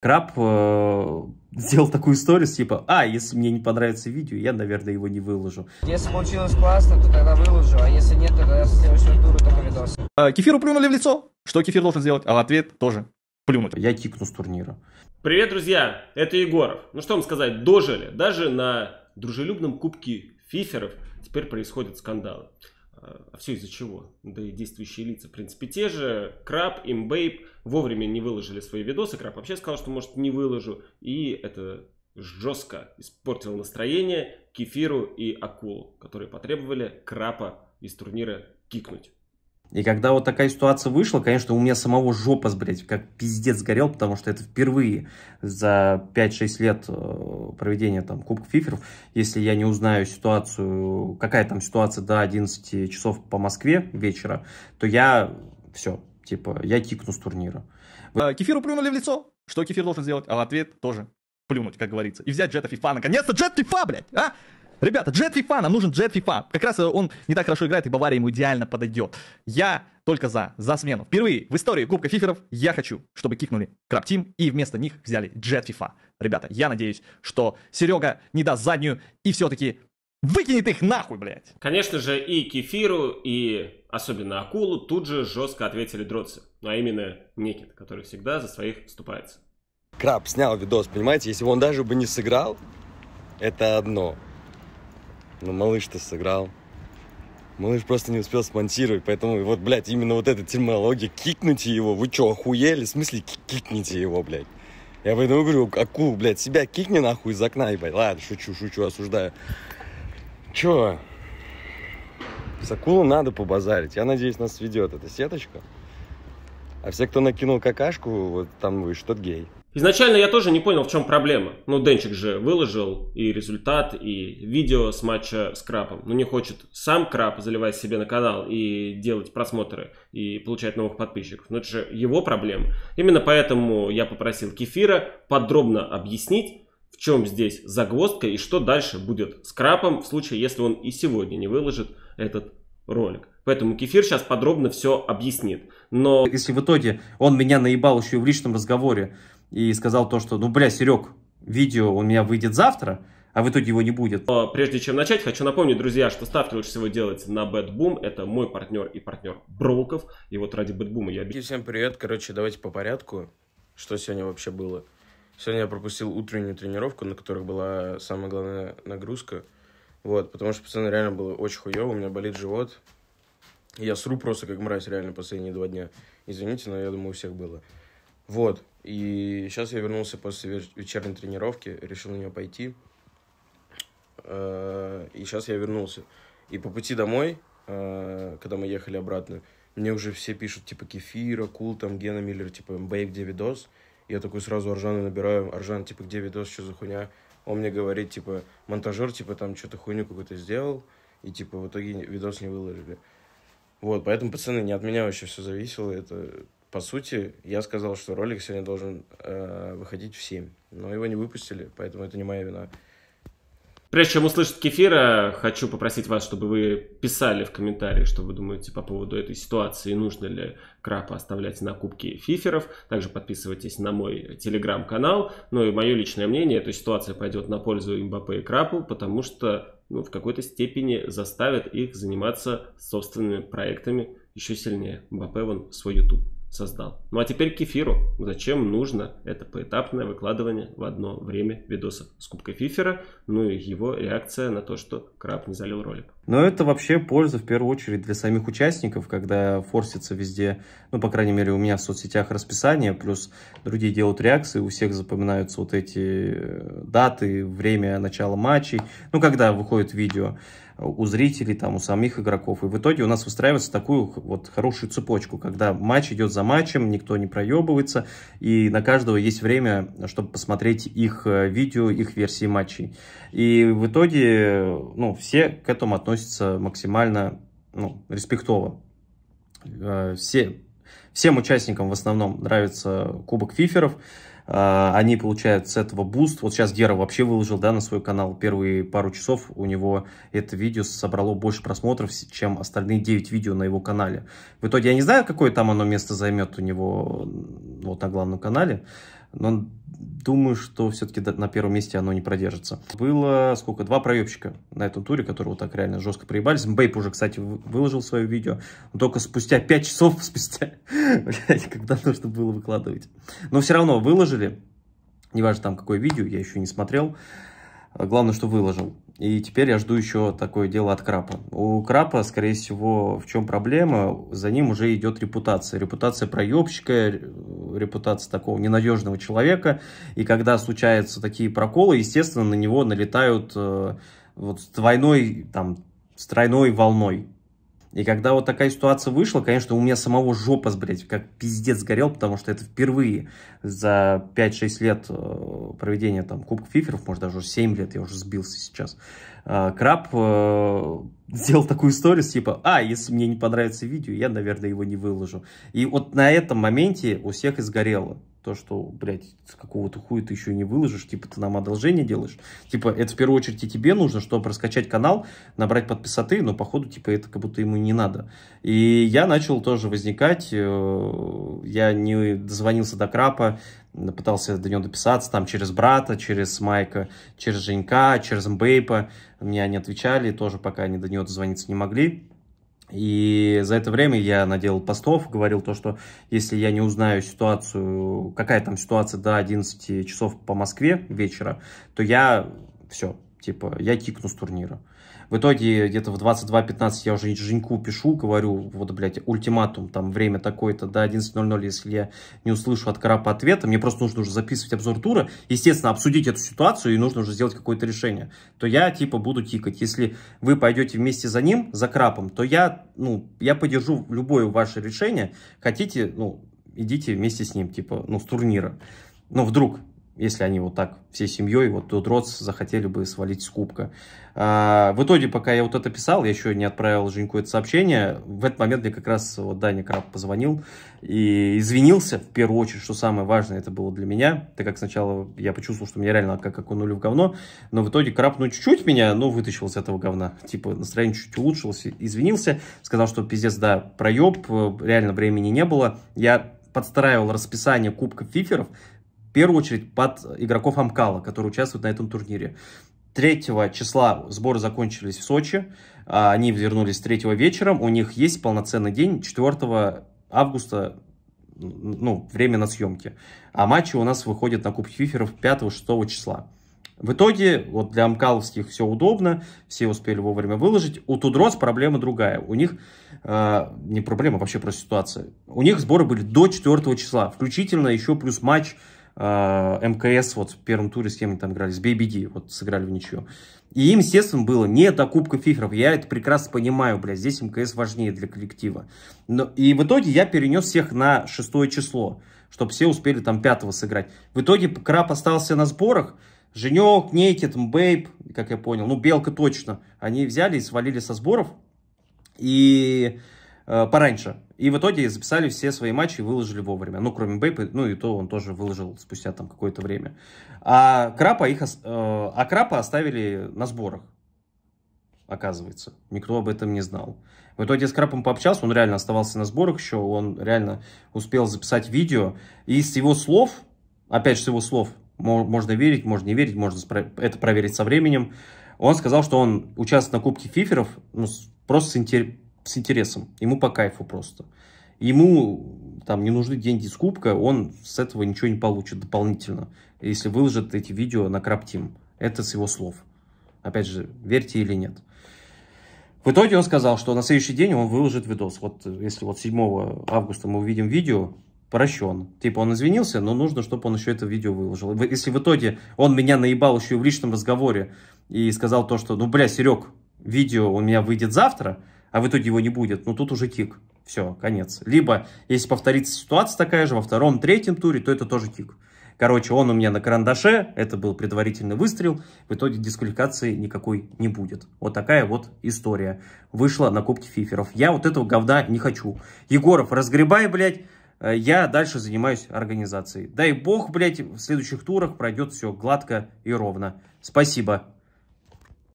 Краб э, сделал такую историю, типа, а, если мне не понравится видео, я, наверное, его не выложу. Если получилось классно, то тогда выложу, а если нет, то тогда со следующего тура только видос. А, кефиру плюнули в лицо. Что кефир должен сделать? А ответ тоже плюнуть. Я кикну с турнира. Привет, друзья, это Егоров. Ну что вам сказать, дожили. Даже на дружелюбном кубке фиферов теперь происходят скандалы. А все из-за чего? Да и действующие лица, в принципе, те же. Краб, Имбейб вовремя не выложили свои видосы. Краб вообще сказал, что, может, не выложу. И это жестко испортило настроение Кефиру и Акулу, которые потребовали Крапа из турнира кикнуть. И когда вот такая ситуация вышла, конечно, у меня самого жопа, блядь, как пиздец горел, потому что это впервые за 5-6 лет э, проведения там Кубка Фиферов, если я не узнаю ситуацию, какая там ситуация до 11 часов по Москве вечера, то я все, типа, я кикну с турнира. А, кефиру плюнули в лицо. Что кефир должен сделать? А в ответ тоже плюнуть, как говорится. И взять Джета Фифа. Наконец-то Джет Фифа, блядь, а? Ребята, Джет Фифа, нам нужен Джет Фифа. Как раз э, он не так хорошо играет, и Бавария ему идеально подойдет. Я только за, за смену. Впервые в истории Кубка Фиферов я хочу, чтобы кикнули Краб Тим и вместо них взяли Джет Фифа. Ребята, я надеюсь, что Серега не даст заднюю и все-таки Выкинет их нахуй, блядь! Конечно же, и Кефиру, и особенно Акулу тут же жестко ответили дротцы. Ну, а именно Никит, который всегда за своих вступается. Краб снял видос, понимаете? Если бы он даже бы не сыграл, это одно но ну, малыш-то сыграл. Малыш просто не успел смонтировать, поэтому вот, блядь, именно вот эта терминология, кикните его, вы чё, охуели? В смысле кикните его, блядь? Я поэтому говорю, акул, блядь, себя кикни нахуй из окна, ебать. Ладно, шучу, шучу, осуждаю. Чё? С акулу надо побазарить. Я надеюсь, нас сведет эта сеточка. А все, кто накинул какашку, вот там вы что-то гей. Изначально я тоже не понял, в чем проблема. Ну, Денчик же выложил и результат, и видео с матча с Крапом. Но ну, не хочет сам Крап заливать себе на канал и делать просмотры, и получать новых подписчиков. Но это же его проблема. Именно поэтому я попросил Кефира подробно объяснить, в чем здесь загвоздка и что дальше будет с Крапом в случае, если он и сегодня не выложит этот ролик. Поэтому Кефир сейчас подробно все объяснит. Но... Если в итоге он меня наебал еще и в личном разговоре, и сказал то, что, ну, бля, Серег, видео у меня выйдет завтра, а в итоге его не будет. Прежде чем начать, хочу напомнить, друзья, что ставки лучше всего делается на BetBoom. Это мой партнер и партнер Броков. И вот ради BetBoom я... Всем привет. Короче, давайте по порядку. Что сегодня вообще было? Сегодня я пропустил утреннюю тренировку, на которой была самая главная нагрузка. Вот, потому что, пацаны, реально было очень хуево, у меня болит живот. Я сру просто как мразь реально последние два дня. Извините, но я думаю, у всех было. Вот, и сейчас я вернулся после вечерней тренировки, решил на нее пойти. Э, и сейчас я вернулся. И по пути домой, э, когда мы ехали обратно, мне уже все пишут, типа, Кефира, Кул, там, Гена Миллер, типа, Бэйб, где видос? Я такой сразу Аржану набираю, Аржан, типа, где видос, что за хуйня? Он мне говорит, типа, монтажер, типа, там, что-то хуйню какую-то сделал, и, типа, в итоге видос не выложили. Вот, поэтому, пацаны, не от меня вообще все зависело, это по сути, я сказал, что ролик сегодня должен э, выходить в 7, но его не выпустили, поэтому это не моя вина. Прежде чем услышать кефира, хочу попросить вас, чтобы вы писали в комментариях, что вы думаете по поводу этой ситуации, нужно ли крапа оставлять на кубке фиферов. Также подписывайтесь на мой телеграм-канал. Ну и мое личное мнение, эта ситуация пойдет на пользу Имбапе и крапу, потому что ну, в какой-то степени заставят их заниматься собственными проектами еще сильнее. Мбаппе вон свой YouTube создал. Ну а теперь к кефиру. Зачем нужно это поэтапное выкладывание в одно время видосов с кубкой фифера, ну и его реакция на то, что краб не залил ролик. Но это вообще польза в первую очередь для самих участников, когда форсится везде, ну, по крайней мере, у меня в соцсетях расписание, плюс другие делают реакции, у всех запоминаются вот эти э, даты, время начала матчей, ну, когда выходит видео у зрителей, там, у самих игроков. И в итоге у нас выстраивается такую вот хорошую цепочку, когда матч идет за матчем, никто не проебывается, и на каждого есть время, чтобы посмотреть их э, видео, их версии матчей. И в итоге, э, ну, все к этому относятся относится максимально ну, респектово. Э, все, всем участникам в основном нравится Кубок Фиферов. Э, они получают с этого буст. Вот сейчас Гера вообще выложил да, на свой канал первые пару часов. У него это видео собрало больше просмотров, чем остальные 9 видео на его канале. В итоге я не знаю, какое там оно место займет у него вот на главном канале но думаю, что все-таки на первом месте оно не продержится. Было сколько? Два проебщика на этом туре, которые вот так реально жестко проебались. Бейп уже, кстати, выложил свое видео. Но только спустя 5 часов, спустя, блядь, когда нужно было выкладывать. Но все равно выложили. Неважно там какое видео, я еще не смотрел. Главное, что выложил. И теперь я жду еще такое дело от Крапа. У Крапа, скорее всего, в чем проблема? За ним уже идет репутация. Репутация проебщика, репутация такого ненадежного человека. И когда случаются такие проколы, естественно, на него налетают э, вот с двойной, там, с тройной волной и когда вот такая ситуация вышла, конечно, у меня самого жопа, блядь, как пиздец горел, потому что это впервые за 5-6 лет э, проведения там Кубка Фиферов, может, даже 7 лет, я уже сбился сейчас, э, Краб э, сделал такую историю, типа, а, если мне не понравится видео, я, наверное, его не выложу. И вот на этом моменте у всех изгорело то, что, блядь, с какого-то хуя ты еще не выложишь, типа ты нам одолжение делаешь. Типа это в первую очередь и тебе нужно, чтобы раскачать канал, набрать подписоты, но походу, типа, это как будто ему не надо. И я начал тоже возникать, э, я не дозвонился до Крапа, пытался до него дописаться, там, через брата, через Майка, через Женька, через Мбейпа, мне они отвечали, тоже пока они до него дозвониться не могли. И за это время я наделал постов, говорил то, что если я не узнаю ситуацию, какая там ситуация до 11 часов по Москве вечера, то я все, типа, я кикну с турнира. В итоге где-то в 22.15 я уже Женьку пишу, говорю, вот, блядь, ультиматум, там, время такое-то до 11.00, если я не услышу от Карапа ответа, мне просто нужно уже записывать обзор тура, естественно, обсудить эту ситуацию и нужно уже сделать какое-то решение, то я, типа, буду тикать. Если вы пойдете вместе за ним, за Крапом, то я, ну, я поддержу любое ваше решение, хотите, ну, идите вместе с ним, типа, ну, с турнира. Но вдруг, если они вот так всей семьей, вот тут Родс захотели бы свалить с кубка. А, в итоге, пока я вот это писал, я еще не отправил Женьку это сообщение, в этот момент мне как раз вот Даня Краб позвонил и извинился, в первую очередь, что самое важное это было для меня, так как сначала я почувствовал, что меня реально как окунули в говно, но в итоге Краб, ну, чуть-чуть меня, ну, вытащил из этого говна, типа, настроение чуть улучшилось, извинился, сказал, что пиздец, да, проеб, э, реально времени не было, я подстраивал расписание кубка фиферов, в первую очередь под игроков Амкала, которые участвуют на этом турнире. 3 числа сборы закончились в Сочи, а, они вернулись 3 вечером, у них есть полноценный день 4 августа ну, время на съемки. А матчи у нас выходят на Кубке Фиферов 5-6 числа. В итоге, вот для Амкаловских все удобно, все успели вовремя выложить. У Тудрос проблема другая. У них, э, не проблема, а вообще про ситуация. У них сборы были до 4 числа, включительно еще плюс матч а, МКС вот в первом туре, с кем они там играли, с BBD, вот сыграли в ничью. И им, естественно, было не до Кубка Фиферов. Я это прекрасно понимаю, блядь, здесь МКС важнее для коллектива. Но, и в итоге я перенес всех на шестое число, чтобы все успели там пятого сыграть. В итоге Краб остался на сборах, Женек, Некет, Мбейб, как я понял, ну, Белка точно, они взяли и свалили со сборов. И Э, пораньше. И в итоге записали все свои матчи и выложили вовремя. Ну, кроме Бейпа, ну и то он тоже выложил спустя там какое-то время. А Крапа, их, э, а Крапа оставили на сборах, оказывается. Никто об этом не знал. В итоге с Крапом пообщался, он реально оставался на сборах еще, он реально успел записать видео. И с его слов, опять же, с его слов, можно верить, можно не верить, можно это проверить со временем, он сказал, что он участвует на Кубке Фиферов, ну, просто с интересом с интересом, ему по кайфу просто. Ему там не нужны деньги с кубка, он с этого ничего не получит дополнительно, если выложит эти видео на Краптим. Это с его слов. Опять же, верьте или нет. В итоге он сказал, что на следующий день он выложит видос. Вот э, если вот 7 августа мы увидим видео, прощен. Типа он извинился, но нужно, чтобы он еще это видео выложил. Если в итоге он меня наебал еще и в личном разговоре и сказал то, что, ну, бля, Серег, видео у меня выйдет завтра, а в итоге его не будет, ну тут уже тик. Все, конец. Либо, если повторится ситуация такая же во втором, третьем туре, то это тоже тик. Короче, он у меня на карандаше, это был предварительный выстрел, в итоге дисквалификации никакой не будет. Вот такая вот история вышла на Кубке Фиферов. Я вот этого говна не хочу. Егоров, разгребай, блядь, э, я дальше занимаюсь организацией. Дай бог, блядь, в следующих турах пройдет все гладко и ровно. Спасибо.